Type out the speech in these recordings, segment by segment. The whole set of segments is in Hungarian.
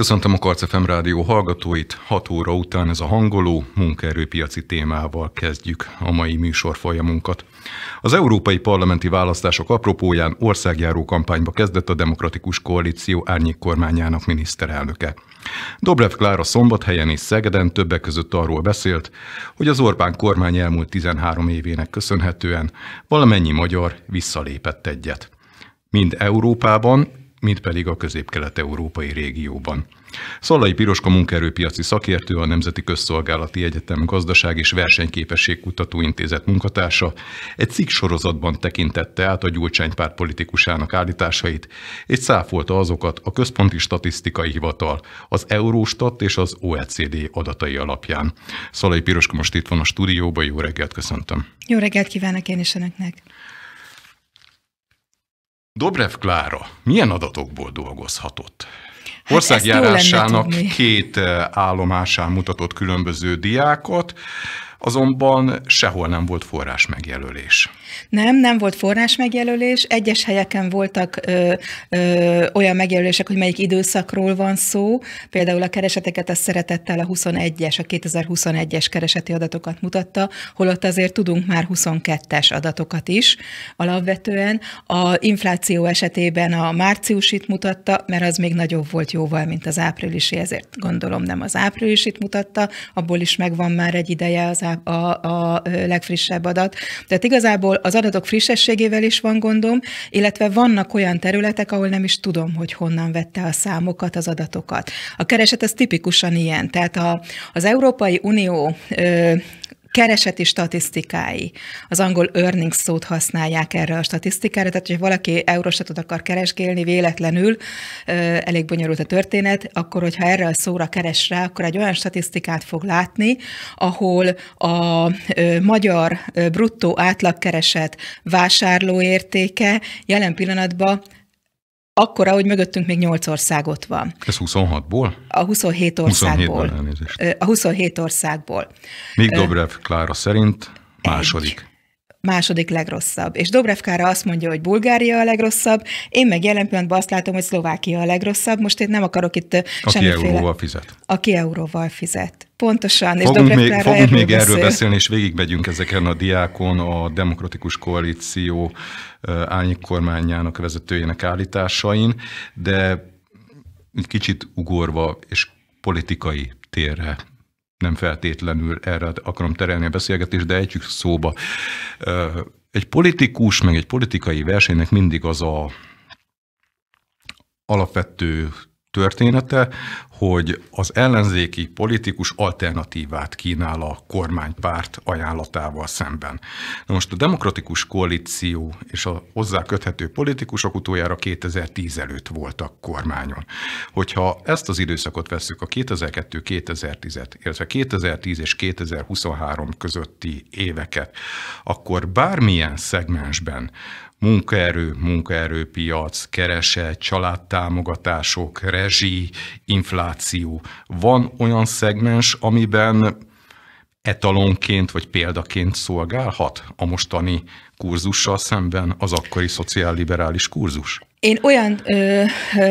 Köszöntöm a Karcefem Rádió hallgatóit. 6 óra után ez a hangoló munkaerőpiaci témával kezdjük a mai műsor folyamunkat. Az európai parlamenti választások apropóján országjáró kampányba kezdett a Demokratikus Koalíció árnyék kormányának miniszterelnöke. Dobrev Klára szombathelyen és Szegeden többek között arról beszélt, hogy az Orbán kormány elmúlt 13 évének köszönhetően valamennyi magyar visszalépett egyet mind Európában mint pedig a közép-kelet-európai régióban. Szallai Piroska munkaerőpiaci szakértő, a Nemzeti Közszolgálati Egyetem Gazdaság és Versenyképesség Kutatóintézet munkatársa egy cikk sorozatban tekintette át a Gyurcsány párt politikusának állításait, és száfolta azokat a Központi Statisztikai Hivatal, az Euróstat és az OECD adatai alapján. Szalai Piroska most itt van a stúdióban, jó reggelt köszöntöm. Jó reggelt kívánok én is önöknek. Dobrev Klára milyen adatokból dolgozhatott? Hát Országjárásának két eh, állomásán mutatott különböző diákot, azonban sehol nem volt forrás megjelölés. Nem, nem volt forrás megjelölés. Egyes helyeken voltak ö, ö, olyan megjelölések, hogy melyik időszakról van szó. Például a kereseteket a szeretettel a 21-es, a 2021-es kereseti adatokat mutatta, holott azért tudunk már 22-es adatokat is alapvetően. A infláció esetében a márciusit mutatta, mert az még nagyobb volt jóval, mint az áprilisi, ezért gondolom nem az áprilisit mutatta, abból is megvan már egy ideje az a, a, a legfrissebb adat. Tehát igazából az adatok frissességével is van gondom, illetve vannak olyan területek, ahol nem is tudom, hogy honnan vette a számokat, az adatokat. A kereset az tipikusan ilyen. Tehát a, az Európai Unió ö, kereseti statisztikái. Az angol earnings szót használják erre a statisztikára, tehát hogyha valaki eurostatot akar keresgélni véletlenül, elég bonyolult a történet, akkor hogyha erre a szóra keres rá, akkor egy olyan statisztikát fog látni, ahol a magyar bruttó átlagkereset vásárlóértéke jelen pillanatban akkor, hogy mögöttünk még 8 ország ott van. Ez 26-ból? A 27 országból. 27 a 27 országból. Még Dobrev Klára szerint második. Egy második legrosszabb. És Dobrev Kára azt mondja, hogy Bulgária a legrosszabb, én meg jelen pillanatban azt látom, hogy Szlovákia a legrosszabb, most én nem akarok itt Aki semmiféle... euróval fizet. Aki euróval fizet. Pontosan. Fogunk és Dobrev még, fogunk erről még beszél. erről beszélni, és végigmegyünk ezeken a diákon, a Demokratikus Koalíció Álnyik kormányának vezetőjének állításain, de kicsit ugorva és politikai térre nem feltétlenül erre akarom terelni a beszélgetést, de együk szóba. Egy politikus, meg egy politikai versenynek mindig az a alapvető története, hogy az ellenzéki politikus alternatívát kínál a kormánypárt ajánlatával szemben. Na most a demokratikus koalíció és a hozzá köthető politikusok utoljára 2010 előtt voltak kormányon. Hogyha ezt az időszakot vesszük a 2002-2010-et, illetve 2010 és 2023 közötti éveket, akkor bármilyen szegmensben munkaerő, munkaerőpiac, kereset, családtámogatások, rezsi, infláció, innováció. Van olyan szegmens, amiben etalonként vagy példaként szolgálhat a mostani kurzussal szemben az akkori szociálliberális kurzus? Én olyan ö,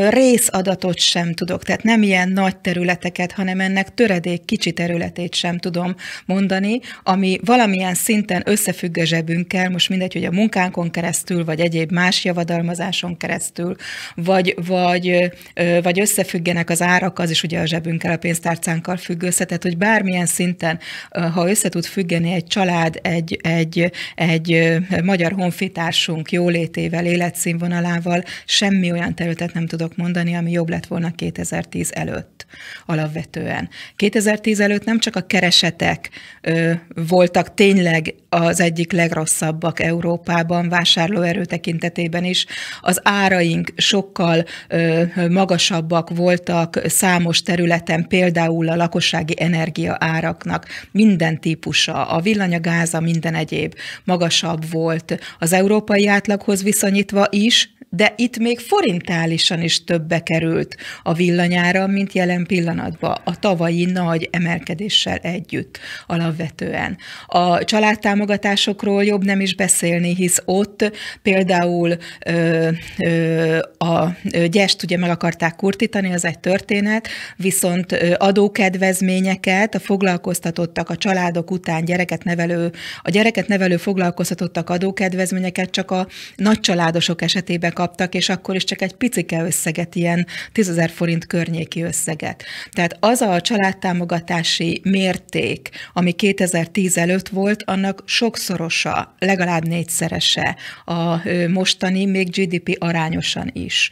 részadatot sem tudok, tehát nem ilyen nagy területeket, hanem ennek töredék kicsi területét sem tudom mondani, ami valamilyen szinten összefügg a zsebünkkel, most mindegy, hogy a munkánkon keresztül, vagy egyéb más javadalmazáson keresztül, vagy, vagy, ö, vagy összefüggenek az árak, az is ugye a zsebünkkel, a pénztárcánkkal függ össze, tehát hogy bármilyen szinten, ö, ha össze tud függeni egy család, egy, egy, egy, egy magyar honfitársunk jólétével, életszínvonalával, semmi olyan területet nem tudok mondani, ami jobb lett volna 2010 előtt alapvetően. 2010 előtt nem csak a keresetek ö, voltak tényleg az egyik legrosszabbak Európában, vásárlóerő tekintetében is, az áraink sokkal ö, magasabbak voltak számos területen, például a lakossági energia áraknak minden típusa, a villanyagáza, minden egyéb magasabb volt az európai átlaghoz viszonyítva is, de itt itt még forintálisan is többe került a villanyára, mint jelen pillanatban, a tavalyi nagy emelkedéssel együtt alapvetően. A családtámogatásokról jobb nem is beszélni, hisz ott például ö, ö, a gyest ugye meg akarták kurtítani, az egy történet, viszont adókedvezményeket a foglalkoztatottak a családok után gyereket nevelő, a gyereket nevelő foglalkoztatottak adókedvezményeket csak a nagy családosok esetében kaptak, és akkor is csak egy picike összeget, ilyen 10 000 forint környéki összeget. Tehát az a családtámogatási mérték, ami 2010 előtt volt, annak sokszorosa, legalább négyszerese a mostani, még GDP arányosan is.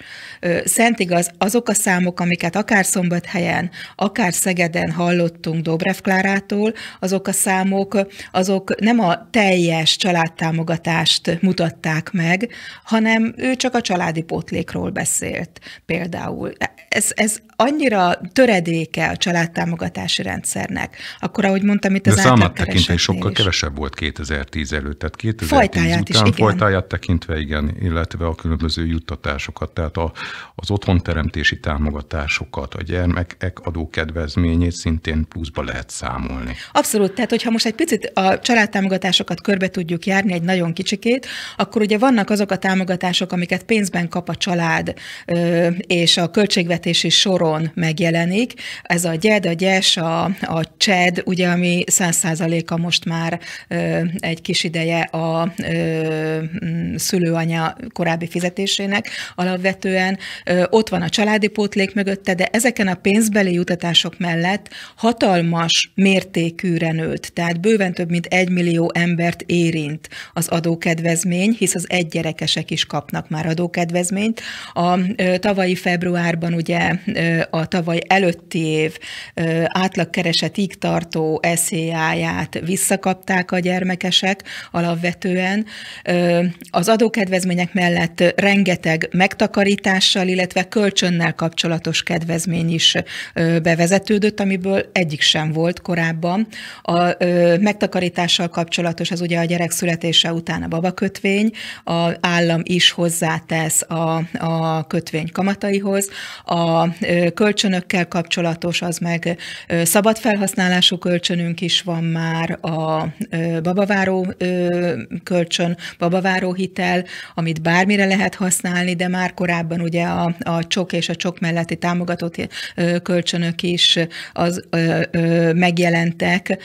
Szent igaz, azok a számok, amiket akár Szombathelyen, akár Szegeden hallottunk Dobrev Klárától, azok a számok, azok nem a teljes családtámogatást mutatták meg, hanem ő csak a család családi pótlékról beszélt például. Ez, ez annyira töredéke a családtámogatási rendszernek, akkor ahogy mondtam, itt az De számát tekintve sokkal kevesebb volt 2010 előtt, tehát 2010 fajtáját után is, igen. fajtáját tekintve, igen, illetve a különböző juttatásokat, tehát a, az otthonteremtési támogatásokat, a gyermekek adókedvezményét szintén pluszba lehet számolni. Abszolút, tehát hogyha most egy picit a családtámogatásokat körbe tudjuk járni egy nagyon kicsikét, akkor ugye vannak azok a támogatások, amiket pénzben kap a család, és a költségvetési sor soron megjelenik. Ez a gyed, a gyes, a, a csed, ugye, ami 100%-a most már ö, egy kis ideje a ö, mm, szülőanya korábbi fizetésének alapvetően. Ö, ott van a családi pótlék mögötte, de ezeken a pénzbeli jutatások mellett hatalmas mértékűre nőtt, tehát bőven több mint egy millió embert érint az adókedvezmény, hisz az egygyerekesek is kapnak már adókedvezményt. A ö, tavalyi februárban ugye ö, a tavaly előtti év átlagkeresetig tartó eszélyáját visszakapták a gyermekesek alapvetően. Az adókedvezmények mellett rengeteg megtakarítással, illetve kölcsönnel kapcsolatos kedvezmény is bevezetődött, amiből egyik sem volt korábban. A megtakarítással kapcsolatos az ugye a gyerek születése után a babakötvény, a állam is hozzátesz a, a kötvény kamataihoz. A ö, kölcsönökkel kapcsolatos, az meg szabad felhasználású kölcsönünk is van már, a babaváró kölcsön, babaváró hitel, amit bármire lehet használni, de már korábban ugye a, a csok és a csok melletti támogatott kölcsönök is az, ö, ö, megjelentek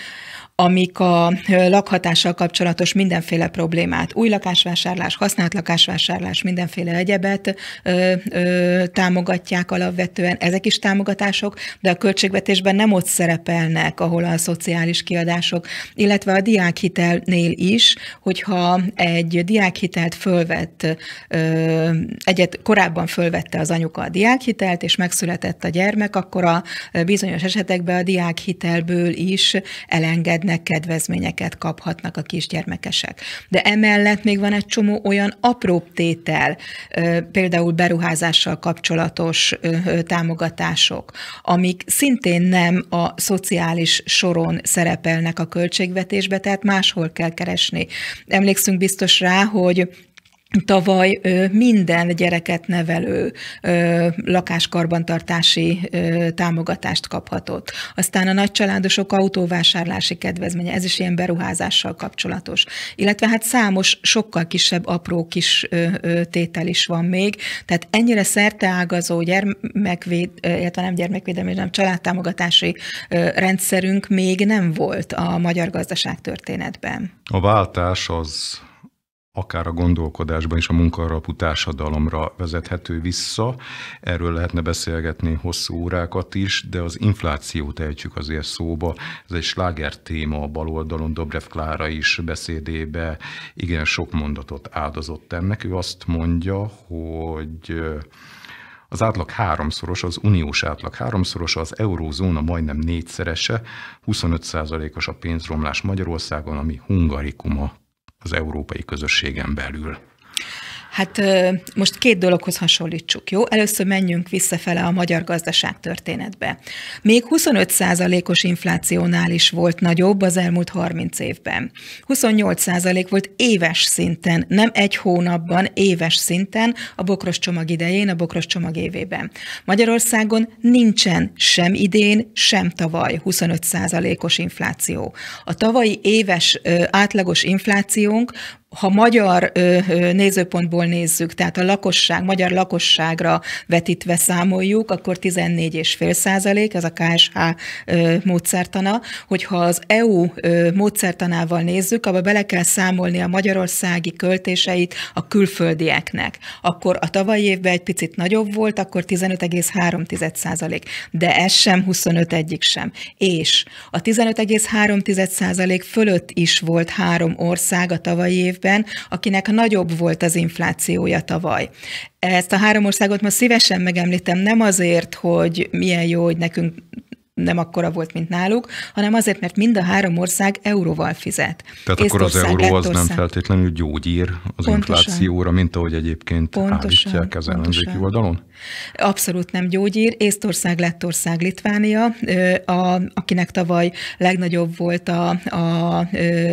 amik a lakhatással kapcsolatos mindenféle problémát, új lakásvásárlás, használt lakásvásárlás, mindenféle egyebet ö, ö, támogatják alapvetően. Ezek is támogatások, de a költségvetésben nem ott szerepelnek, ahol a szociális kiadások, illetve a diákhitelnél is, hogyha egy diákhitelt fölvett, ö, egyet korábban fölvette az anyuka a diákhitelt, és megszületett a gyermek, akkor a bizonyos esetekben a diákhitelből is elenged növekednek, kedvezményeket kaphatnak a kisgyermekesek. De emellett még van egy csomó olyan apró tétel, például beruházással kapcsolatos támogatások, amik szintén nem a szociális soron szerepelnek a költségvetésbe, tehát máshol kell keresni. Emlékszünk biztos rá, hogy Tavaly minden gyereket nevelő lakáskarbantartási támogatást kaphatott. Aztán a nagycsaládosok autóvásárlási kedvezménye, ez is ilyen beruházással kapcsolatos. Illetve hát számos, sokkal kisebb, apró kis tétel is van még. Tehát ennyire szerteágazó gyermekvéd, illetve nem gyermekvédelmi, hanem családtámogatási rendszerünk még nem volt a magyar gazdaság történetben. A váltás az akár a gondolkodásban és a munkarapú társadalomra vezethető vissza. Erről lehetne beszélgetni hosszú órákat is, de az inflációt ejtjük azért szóba. Ez egy sláger téma a baloldalon, Dobrev Klára is beszédébe igen sok mondatot áldozott ennek. Ő azt mondja, hogy az átlag háromszoros, az uniós átlag háromszoros, az eurózóna majdnem négyszerese, 25%-os a pénzromlás Magyarországon, ami hungarikuma az európai közösségen belül. Hát most két dologhoz hasonlítsuk, jó? Először menjünk visszafele a magyar gazdaság történetbe. Még 25%-os inflációnál is volt nagyobb az elmúlt 30 évben. 28% volt éves szinten, nem egy hónapban, éves szinten a bokros csomag idején, a bokros csomag évében. Magyarországon nincsen sem idén, sem tavaly 25%-os infláció. A tavalyi éves átlagos inflációnk ha magyar nézőpontból nézzük, tehát a lakosság, magyar lakosságra vetítve számoljuk, akkor 14,5 százalék, ez a KSH módszertana, hogyha az EU módszertanával nézzük, abba bele kell számolni a magyarországi költéseit a külföldieknek. Akkor a tavalyi évben egy picit nagyobb volt, akkor 15,3 százalék, de ez sem 25 egyik sem. És a 15,3 százalék fölött is volt három ország a tavalyi évben, évben, akinek nagyobb volt az inflációja tavaly. Ezt a három országot most szívesen megemlítem, nem azért, hogy milyen jó, hogy nekünk nem akkora volt, mint náluk, hanem azért, mert mind a három ország euróval fizet. Tehát akkor az euró az nem feltétlenül gyógyír az Pontosan. inflációra, mint ahogy egyébként Pontosan. állítják az ellenzéki oldalon? Abszolút nem gyógyír. Észtország, Lettország, Litvánia, a, akinek tavaly legnagyobb volt a, a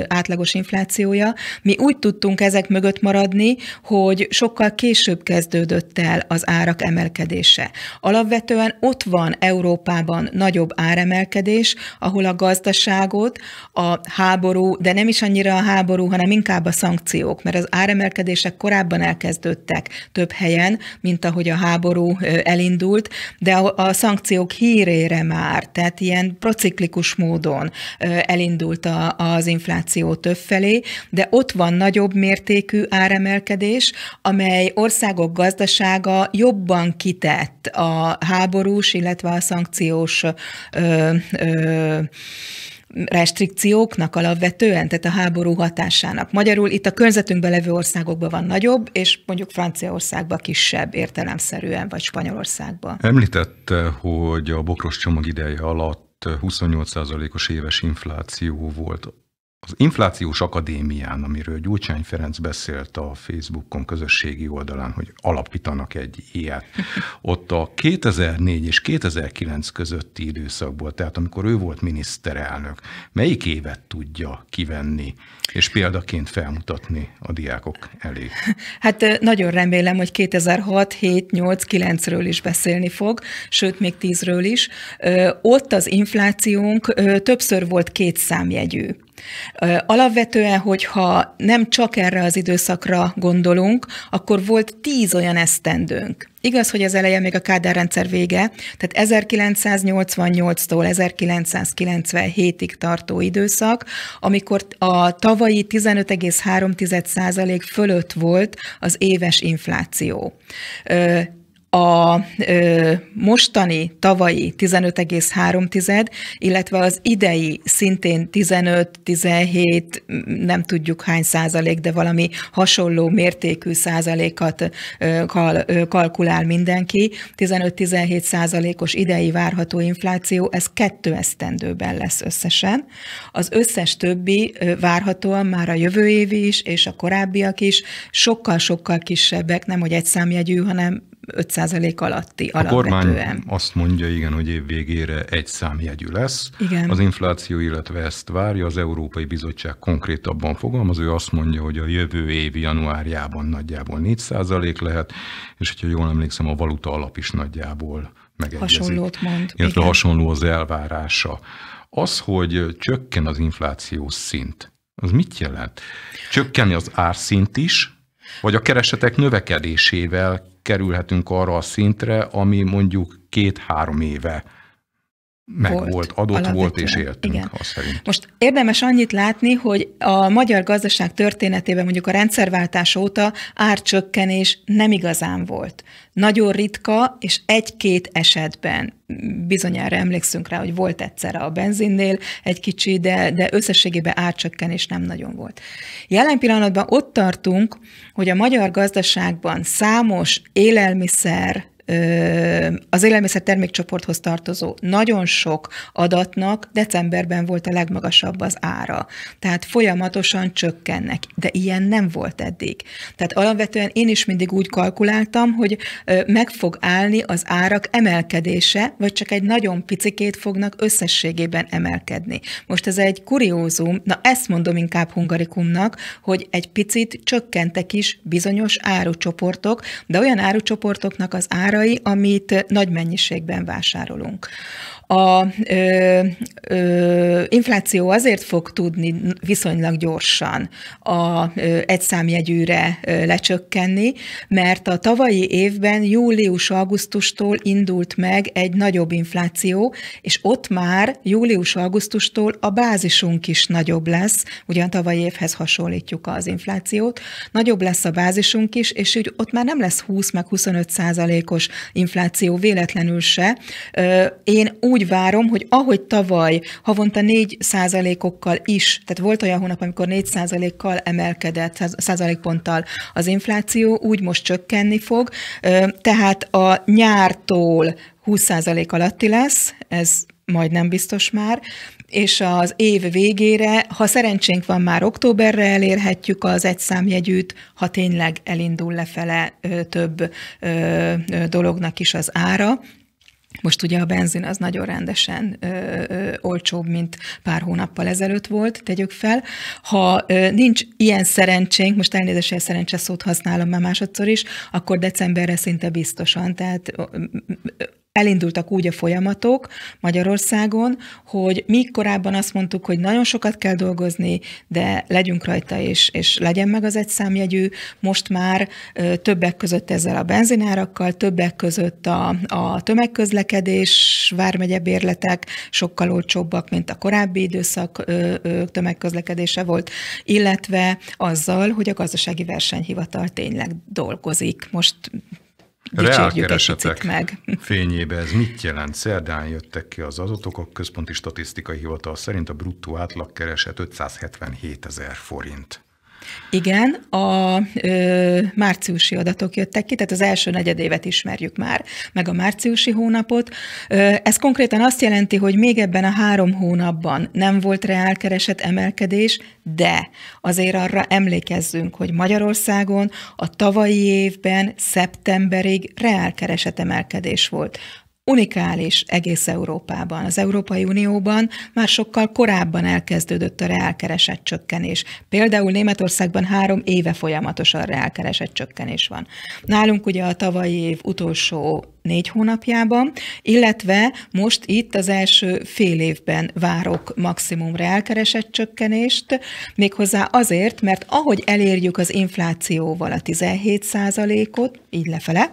átlagos inflációja. Mi úgy tudtunk ezek mögött maradni, hogy sokkal később kezdődött el az árak emelkedése. Alapvetően ott van Európában nagyobb nagyobb áremelkedés, ahol a gazdaságot a háború, de nem is annyira a háború, hanem inkább a szankciók, mert az áremelkedések korábban elkezdődtek több helyen, mint ahogy a háború elindult, de a, szankciók hírére már, tehát ilyen prociklikus módon elindult az infláció többfelé, de ott van nagyobb mértékű áremelkedés, amely országok gazdasága jobban kitett a háborús, illetve a szankciós ö, ö, restrikcióknak alapvetően, tehát a háború hatásának. Magyarul itt a környezetünkben levő országokban van nagyobb, és mondjuk Franciaországban kisebb értelemszerűen, vagy Spanyolországban. Említette, hogy a bokros csomag ideje alatt 28%-os éves infláció volt. Az Inflációs Akadémián, amiről Gyurcsány Ferenc beszélt a Facebookon közösségi oldalán, hogy alapítanak egy ilyet, ott a 2004 és 2009 közötti időszakból, tehát amikor ő volt miniszterelnök, melyik évet tudja kivenni és példaként felmutatni a diákok elé? Hát nagyon remélem, hogy 2006, 7, 8, 9-ről is beszélni fog, sőt még 10-ről is. Ott az inflációnk többször volt két számjegyű. Alapvetően, hogyha nem csak erre az időszakra gondolunk, akkor volt tíz olyan esztendőnk. Igaz, hogy az eleje még a Kádár rendszer vége, tehát 1988-tól 1997-ig tartó időszak, amikor a tavalyi 15,3% fölött volt az éves infláció a ö, mostani, tavalyi 15,3, illetve az idei szintén 15-17, nem tudjuk hány százalék, de valami hasonló mértékű százalékat ö, kal, ö, kalkulál mindenki. 15-17 százalékos idei várható infláció, ez kettő esztendőben lesz összesen. Az összes többi ö, várhatóan már a jövő évi is, és a korábbiak is sokkal-sokkal kisebbek, nem hogy egy számjegyű, hanem 5% alatti a alapvetően. A kormány azt mondja, igen, hogy év végére egy számjegyű lesz. Igen. Az infláció, illetve ezt várja, az Európai Bizottság konkrétabban fogalmaz, ő azt mondja, hogy a jövő év januárjában nagyjából 4% lehet, és hogyha jól emlékszem, a valuta alap is nagyjából megegyezik. Hasonlót mond. Illetve igen. hasonló az elvárása. Az, hogy csökken az inflációs szint, az mit jelent? Csökkenni az árszint is, vagy a keresetek növekedésével kerülhetünk arra a szintre, ami mondjuk két-három éve meg volt, volt adott volt és éltünk. Igen. Azt szerint. Most érdemes annyit látni, hogy a magyar gazdaság történetében mondjuk a rendszerváltás óta árcsökkenés nem igazán volt. Nagyon ritka, és egy-két esetben bizonyára emlékszünk rá, hogy volt egyszer a benzinnél egy kicsi, de, de összességében árcsökkenés nem nagyon volt. Jelen pillanatban ott tartunk, hogy a magyar gazdaságban számos élelmiszer, az élelmiszertermékcsoporthoz tartozó nagyon sok adatnak decemberben volt a legmagasabb az ára. Tehát folyamatosan csökkennek, de ilyen nem volt eddig. Tehát alapvetően én is mindig úgy kalkuláltam, hogy meg fog állni az árak emelkedése, vagy csak egy nagyon picikét fognak összességében emelkedni. Most ez egy kuriózum, na ezt mondom inkább hungarikumnak, hogy egy picit csökkentek is bizonyos árucsoportok, de olyan árucsoportoknak az ára, gyárai, amit nagy mennyiségben vásárolunk a ö, ö, infláció azért fog tudni viszonylag gyorsan a ö, egyszámjegyűre ö, lecsökkenni, mert a tavalyi évben július-augusztustól indult meg egy nagyobb infláció, és ott már július-augusztustól a bázisunk is nagyobb lesz, ugyan tavalyi évhez hasonlítjuk az inflációt, nagyobb lesz a bázisunk is, és úgy ott már nem lesz 20 25 százalékos infláció véletlenül se. Ö, én úgy úgy várom, hogy ahogy tavaly havonta 4 százalékokkal is, tehát volt olyan hónap, amikor 4 százalékkal emelkedett, százalékponttal az infláció, úgy most csökkenni fog, tehát a nyártól 20 százalék alatti lesz, ez majdnem biztos már, és az év végére, ha szerencsénk van, már októberre elérhetjük az egy számjegyűt, ha tényleg elindul lefele több dolognak is az ára, most ugye a benzin az nagyon rendesen ö, ö, olcsóbb, mint pár hónappal ezelőtt volt, tegyük fel. Ha ö, nincs ilyen szerencsénk, most elnézést, ilyen szerencse szót használom már másodszor is, akkor decemberre szinte biztosan, tehát ö, ö, elindultak úgy a folyamatok Magyarországon, hogy mi korábban azt mondtuk, hogy nagyon sokat kell dolgozni, de legyünk rajta, és, és legyen meg az egy számjegyű. Most már ö, többek között ezzel a benzinárakkal, többek között a, a tömegközlekedés, vármegye bérletek sokkal olcsóbbak, mint a korábbi időszak ö, ö, tömegközlekedése volt, illetve azzal, hogy a gazdasági versenyhivatal tényleg dolgozik. Most Reálkeresetek meg. fényébe ez mit jelent? Szerdán jöttek ki az adatok, a Központi Statisztikai Hivatal szerint a bruttó átlagkereset 577 ezer forint. Igen, a ö, márciusi adatok jöttek ki, tehát az első negyedévet ismerjük már, meg a márciusi hónapot. Ö, ez konkrétan azt jelenti, hogy még ebben a három hónapban nem volt reálkereset emelkedés, de azért arra emlékezzünk, hogy Magyarországon a tavalyi évben szeptemberig reálkeresett emelkedés volt unikális egész Európában. Az Európai Unióban már sokkal korábban elkezdődött a reálkeresett csökkenés. Például Németországban három éve folyamatosan reálkeresett csökkenés van. Nálunk ugye a tavalyi év utolsó négy hónapjában, illetve most itt az első fél évben várok maximum reálkeresett csökkenést, méghozzá azért, mert ahogy elérjük az inflációval a 17 ot így lefele,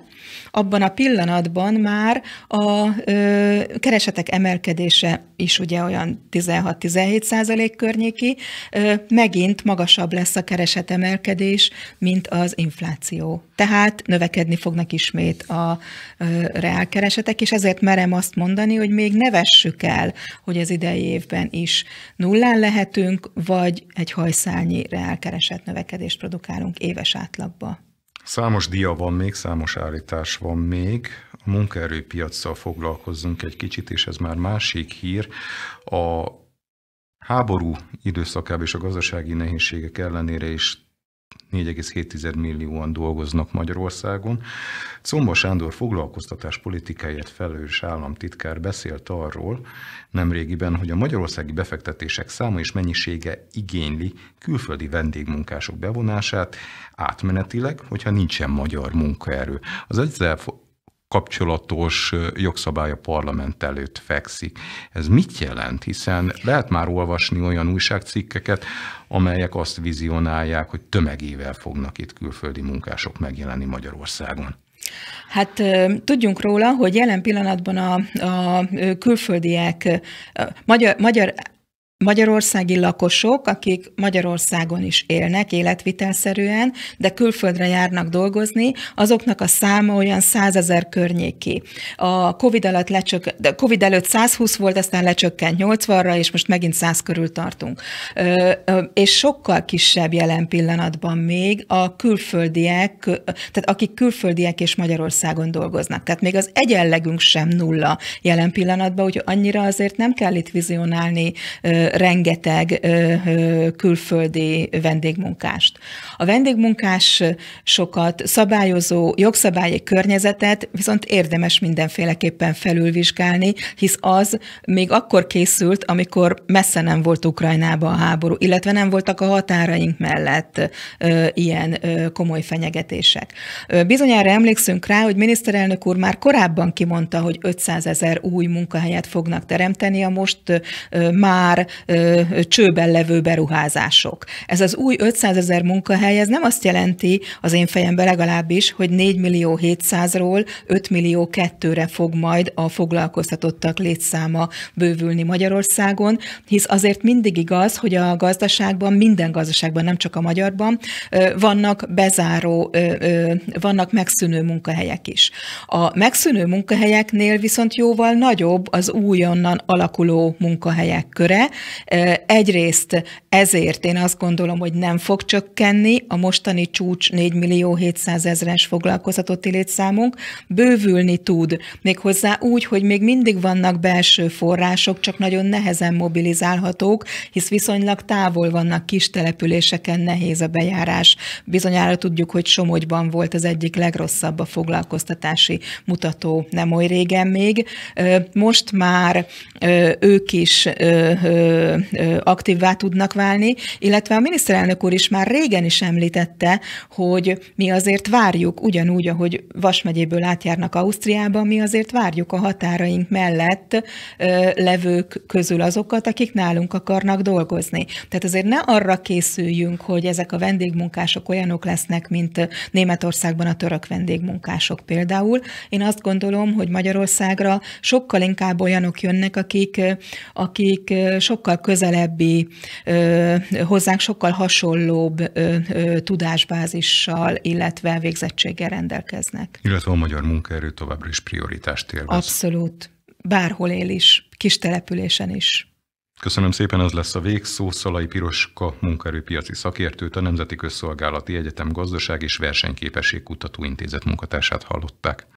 abban a pillanatban már a ö, keresetek emelkedése is ugye olyan 16-17 százalék környéki, ö, megint magasabb lesz a keresetemelkedés, mint az infláció. Tehát növekedni fognak ismét a ö, reálkeresetek, és ezért merem azt mondani, hogy még ne vessük el, hogy az idei évben is nullán lehetünk, vagy egy hajszálnyi reálkereset növekedést produkálunk éves átlagba. Számos dia van még, számos állítás van még. A munkaerőpiacsal foglalkozzunk egy kicsit, és ez már másik hír. A háború időszakában és a gazdasági nehézségek ellenére is 4,7 millióan dolgoznak Magyarországon. Comba Sándor foglalkoztatás politikáját felelős államtitkár beszélt arról nemrégiben, hogy a magyarországi befektetések száma és mennyisége igényli külföldi vendégmunkások bevonását átmenetileg, hogyha nincsen magyar munkaerő. Az ezzel kapcsolatos jogszabály a parlament előtt fekszik. Ez mit jelent? Hiszen lehet már olvasni olyan újságcikkeket, amelyek azt vizionálják, hogy tömegével fognak itt külföldi munkások megjelenni Magyarországon. Hát tudjunk róla, hogy jelen pillanatban a, a külföldiek, a magyar, magyar magyarországi lakosok, akik Magyarországon is élnek életvitelszerűen, de külföldre járnak dolgozni, azoknak a száma olyan 100 ezer környéki. A COVID, alatt lecsök, de COVID előtt 120 volt, aztán lecsökkent 80-ra, és most megint 100 körül tartunk. Ö, és sokkal kisebb jelen pillanatban még a külföldiek, tehát akik külföldiek és Magyarországon dolgoznak. Tehát még az egyenlegünk sem nulla jelen pillanatban, úgyhogy annyira azért nem kell itt vizionálni ö, rengeteg külföldi vendégmunkást. A vendégmunkás sokat szabályozó jogszabályi környezetet viszont érdemes mindenféleképpen felülvizsgálni, hisz az még akkor készült, amikor messze nem volt Ukrajnában a háború, illetve nem voltak a határaink mellett ilyen komoly fenyegetések. Bizonyára emlékszünk rá, hogy miniszterelnök úr már korábban kimondta, hogy 500 ezer új munkahelyet fognak teremteni, a most már ö, csőben levő beruházások. Ez az új 500 ezer munkahely, ez nem azt jelenti az én fejemben legalábbis, hogy 4 millió 700-ról 5 millió 2-re fog majd a foglalkoztatottak létszáma bővülni Magyarországon, hisz azért mindig igaz, hogy a gazdaságban, minden gazdaságban, nem csak a magyarban, vannak bezáró, vannak megszűnő munkahelyek is. A megszűnő munkahelyeknél viszont jóval nagyobb az újonnan alakuló munkahelyek köre, Egyrészt ezért én azt gondolom, hogy nem fog csökkenni a mostani csúcs 4 millió 700 ezeres foglalkoztatott létszámunk, bővülni tud, méghozzá úgy, hogy még mindig vannak belső források, csak nagyon nehezen mobilizálhatók, hisz viszonylag távol vannak kis településeken nehéz a bejárás. Bizonyára tudjuk, hogy Somogyban volt az egyik legrosszabb a foglalkoztatási mutató nem oly régen még. Most már ők is aktívvá tudnak válni, illetve a miniszterelnök úr is már régen is említette, hogy mi azért várjuk, ugyanúgy, ahogy Vas megyéből átjárnak Ausztriába, mi azért várjuk a határaink mellett levők közül azokat, akik nálunk akarnak dolgozni. Tehát azért ne arra készüljünk, hogy ezek a vendégmunkások olyanok lesznek, mint Németországban a török vendégmunkások például. Én azt gondolom, hogy Magyarországra sokkal inkább olyanok jönnek, akik, akik sokkal sokkal közelebbi, hozzánk sokkal hasonlóbb tudásbázissal, illetve végzettséggel rendelkeznek. Illetve a magyar munkaerő továbbra is prioritást élvez. Abszolút. Bárhol él is, kis településen is. Köszönöm szépen, az lesz a végszó. Szalai Piroska munkaerőpiaci szakértőt, a Nemzeti Közszolgálati Egyetem Gazdaság és Versenyképesség Kutatóintézet munkatársát hallották.